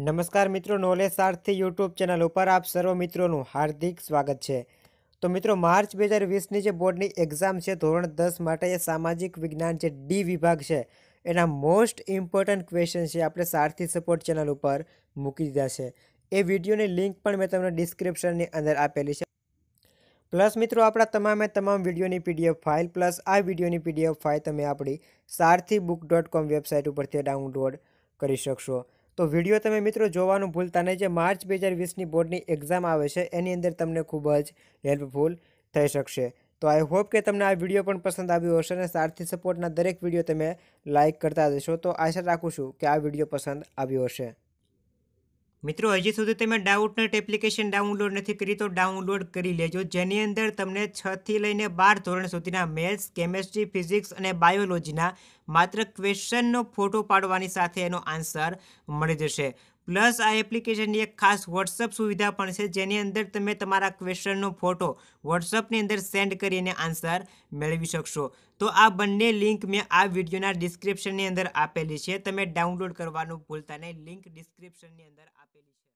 નમસ્કાર મિત્રો knowledge સાર્થથી YouTube channel ઉપર આપ સર્વ મિત્રોનું હાર્દિક સ્વાગત છે તો મિત્રો માર્ચ બે હજાર વીસની જે બોર્ડની એક્ઝામ છે ધોરણ દસ માટે એ સામાજિક વિજ્ઞાન જે ડી વિભાગ છે એના મોસ્ટ ઇમ્પોર્ટન્ટ ક્વેશ્ચન છે આપણે સારથી સપોર્ટ ચેનલ ઉપર મૂકી દીધા છે એ વિડીયોની લિંક પણ મેં તમને ડિસ્ક્રિપ્શનની અંદર આપેલી છે પ્લસ મિત્રો આપણા તમામે તમામ વિડીયોની પીડીએફ ફાઇલ પ્લસ આ વિડીયોની પીડીએફ ફાઇલ તમે આપણી Sarathi book dot com website ઉપરથી ડાઉનલોડ કરી શકશો તો વિડીયો તમે મિત્રો જોવાનું ભૂલતા નહીં જે માર્ચ બે હજાર વીસની બોર્ડની એક્ઝામ આવે છે એની અંદર તમને ખૂબ જ હેલ્પફુલ થઈ શકશે તો આઈ હોપ કે તમને આ વિડીયો પણ પસંદ આવ્યો હશે અને સારથી સપોર્ટના દરેક વિડીયો તમે લાઇક કરતા જશો તો આશા રાખું છું કે આ વિડીયો પસંદ આવ્યો હશે મિત્રો હજી સુધી તમે ડાઉટનેટ એપ્લિકેશન ડાઉનલોડ નથી કરી તો ડાઉનલોડ કરી લેજો જેની અંદર તમને છથી લઈને બાર ધોરણ સુધીના મેથ્સ કેમેસ્ટ્રી ફિઝિક્સ અને બાયોલોજીના માત્ર ક્વેશ્ચનનો ફોટો પાડવાની સાથે એનો આન્સર મળી જશે પ્લસ આ એપ્લિકેશનની એક ખાસ વોટ્સઅપ સુવિધા પણ છે જેની અંદર તમે તમારા ક્વેશ્ચનનો ફોટો વોટ્સઅપની અંદર સેન્ડ કરીને આન્સર મેળવી શકશો તો આ બંને લિંક મેં આ વિડીયોના ડિસ્ક્રિપ્શનની અંદર આપેલી છે તમે ડાઉનલોડ કરવાનું ભૂલતા નહીં લિંક ડિસ્ક્રિપ્શનની અંદર આપેલી છે